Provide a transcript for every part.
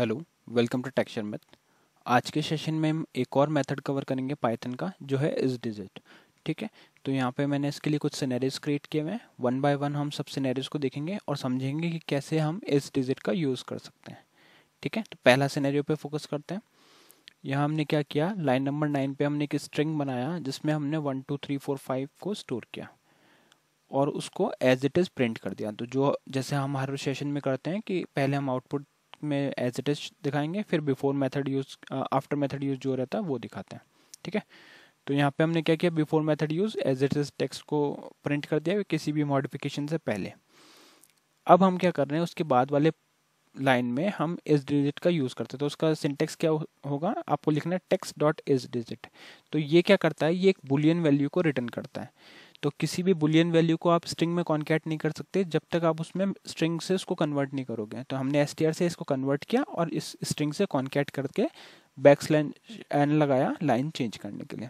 hello welcome to texture math आज के session में हम एक और मेथड कवर करेंगे पाइथन का जो है इस डिजिट ठीक है तो यहाँ पे मैंने इसके लिए कुछ सिनेरियोज क्रिएट किए हुए हैं वन बाय वन हम सब सिनेरियोज को देखेंगे और समझेंगे कि कैसे हम इस डिजिट का यूज़ कर सकते हैं ठीक है तो पहला सिनेरियो पे फोकस करते हैं यहाँ हमने क्या किया लाइन नंबर नाइन पे हमने एक स्ट्रिंग बनाया जिसमें हमने one two three four five को स्टोर किया और उसको एज इट इज़ प्रिंट कर दिया तो जो जैसे हम हर सेशन में करते हैं कि पहले हम आउटपुट మే యాజ్ ఇట్ యా డిఖాయేంగే ఫిర్ before method use after method use జో రహా థ వో దికాతే హై ఠీకే తో యహ పే హమ్నే క్యా క్యా before method use as it యా టెక్స్ట్ కో ప్రింట్ కర్ దియా కేసి బి మోడిఫికేషన్ సే పహలే అబ్ హమ్ క్యా కర్ రహే హే ఉస్ కే baad wale line మే హమ్ isdigit కా యూస్ కర్తే తో uska syntax kya hoga aapko likhna text.isdigit to ye kya karta hai ye ek boolean value ko return karta hai तो किसी भी बुलियन वैल्यू को आप स्ट्रिंग में कॉन्केट नहीं कर सकते जब तक आप उसमें स्ट्रिंग से उसको कन्वर्ट नहीं करोगे तो हमने एस से इसको कन्वर्ट किया और इस स्ट्रिंग से कॉन्केट करके बैक स्लैन एन लगाया लाइन चेंज करने के लिए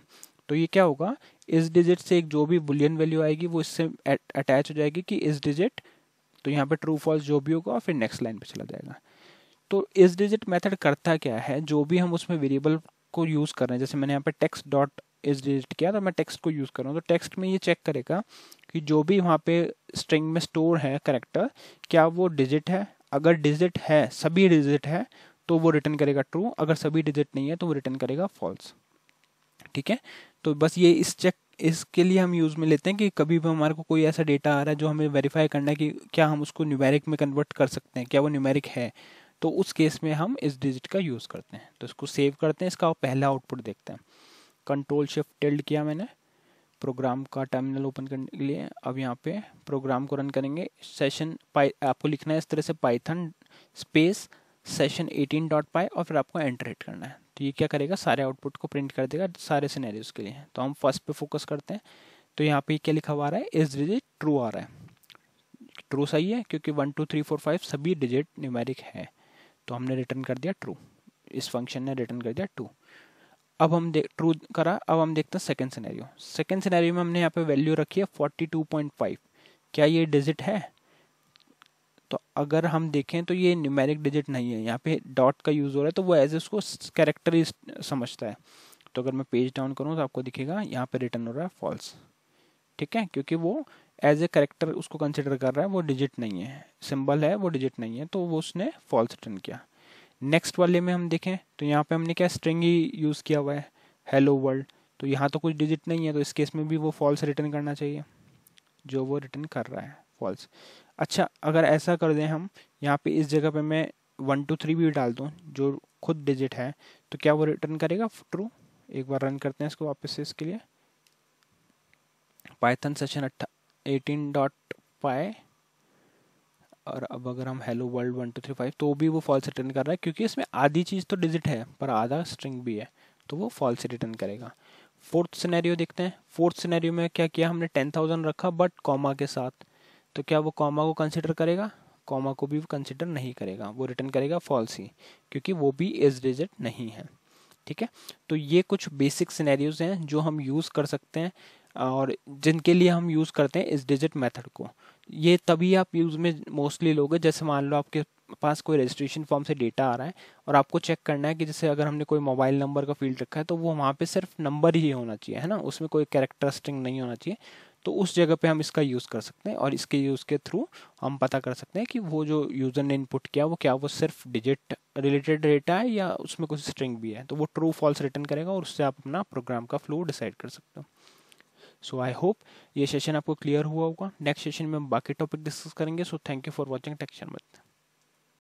तो ये क्या होगा इस डिजिट से एक जो भी बुलियन वैल्यू आएगी वो इससे अटैच हो जाएगी कि इस डिजिट तो यहाँ पे ट्रू फॉल्स जो भी होगा फिर नेक्स्ट लाइन पे चला जाएगा तो इस डिजिट मेथड करता क्या है जो भी हम उसमें वेरिएबल को यूज़ कर रहे हैं जैसे मैंने यहाँ पे टेक्स्ट डॉट इज डिजिट किया तो मैं टेक्स्ट को यूज़ कर रहा हूँ तो टेक्स्ट में ये चेक करेगा कि जो भी वहाँ पे स्ट्रिंग में स्टोर है करेक्टर क्या वो डिजिट है अगर डिजिट है सभी डिजिट है तो वो रिटर्न करेगा ट्रू अगर सभी डिजिट नहीं है तो वो रिटर्न करेगा फॉल्स ठीक है तो बस ये इस चेक इसके लिए हम यूज़ में लेते हैं कि कभी भी हमारे को कोई ऐसा डेटा आ रहा है जो हमें वेरीफाई करना है कि क्या हम उसको न्यूमेरिक में कन्वर्ट कर सकते हैं क्या वो न्यूमेरिक है तो उस केस में हम इस डिजिट का यूज़ करते हैं तो इसको सेव करते हैं इसका पहला आउटपुट देखते हैं कंट्रोल शिफ्ट टिल्ड किया मैंने प्रोग्राम का टर्मिनल ओपन करने के लिए अब यहाँ पे प्रोग्राम को रन करेंगे सेशन पाई आपको लिखना है इस तरह से Python space session eighteen dot py और फिर आपको एंटर हिट करना है तो ये क्या करेगा सारे आउटपुट को प्रिंट कर देगा सारे सिनेरियोज के लिए तो हम फर्स्ट पे फोकस करते हैं तो यहाँ पे क्या लिखा हुआ रहा है इस डिजिट ट्रू आ रहा है ट्रू सही है क्योंकि one two three four five सभी डिजिट न्यूमेरिक है तो हमने रिटर्न कर दिया ट्रू इस फंक्शन ने रिटर्न कर दिया टू अब हम देख ट्रू करा अब हम देखते हैं सेकेंड सिनेरियो सेकेंड सिनेरियो में हमने यहाँ पे वैल्यू रखी है 42.5 क्या ये डिजिट है तो अगर हम देखें तो ये न्यूमेरिक डिजिट नहीं है यहाँ पे डॉट का यूज़ हो रहा है तो वो एज उसको कैरेक्टर ही समझता है तो अगर मैं पेज डाउन करूँ तो आपको दिखेगा यहाँ पे रिटर्न हो रहा है फॉल्स ठीक है क्योंकि वो एज ए करेक्टर उसको कंसिडर कर रहा है वो डिजिट नहीं है सिंबल है वो डिजिट नहीं है तो वो उसने फॉल्स रिटर्न किया नेक्स्ट वाले में हम देखें तो यहाँ पे हमने क्या स्ट्रिंग ही यूज़ किया हुआ है हेलो वर्ल्ड तो यहाँ तो कुछ डिजिट नहीं है तो इस केस में भी वो फॉल्स रिटर्न करना चाहिए जो वो रिटर्न कर रहा है फॉल्स अच्छा अगर ऐसा कर दें हम यहाँ पे इस जगह पे मैं वन टू थ्री भी डाल दूँ जो खुद डिजिट है तो क्या वो रिटर्न करेगा ट्रू एक बार रन करते हैं इसको वापस से इसके लिए पाइथन सेशन अट्ठा एटीन डॉट पाए और अब अगर हम hello world one two three five तो भी वो फॉल्स रिटर्न कर रहा है क्योंकि इसमें आधी चीज़ तो डिजिट है पर आधा स्ट्रिंग भी है तो वो फॉल्स रिटर्न करेगा फोर्थ सिनेरियो देखते हैं फोर्थ सिनेरियो में क्या किया हमने टेन थाउजेंड रखा बट कॉमा के साथ तो क्या वो कॉमा को कंसिडर करेगा कॉमा को भी वो कंसिडर नहीं करेगा वो रिटर्न करेगा फॉल्स ही क्योंकि वो भी एज डिजिट नहीं है ठीक है तो ये कुछ बेसिक सिनेरियोज हैं जो हम यूज़ कर सकते हैं और जिनके लिए हम यूज़ करते हैं इस डिजिट मेथड को ये तभी आप यूज़ में मोस्टली लोगे जैसे मान लो आपके पास कोई रजिस्ट्रेशन फॉर्म से डेटा आ रहा है और आपको चेक करना है कि जैसे अगर हमने कोई मोबाइल नंबर का फील्ड रखा है तो वो वहाँ पे सिर्फ नंबर ही होना चाहिए है ना उसमें कोई कैरेक्टर स्ट्रिंग नहीं होना चाहिए तो उस जगह पे हम इसका यूज़ कर सकते हैं और इसके यूज़ के थ्रू हम पता कर सकते हैं कि वो जो यूज़र ने इनपुट किया वो क्या वो सिर्फ डिजिट रिलेटेड डेटा है या उसमें कुछ स्ट्रिंग भी है तो वो ट्रू फॉल्स रिटर्न करेगा और उससे आप अपना प्रोग्राम का फ्लो डिसाइड कर सकते हो सो आई होप ये सेशन आपको क्लियर हुआ होगा नेक्स्ट सेशन में हम बाकी टॉपिक डिस्कस करेंगे so thank you for watching टेक्शन मत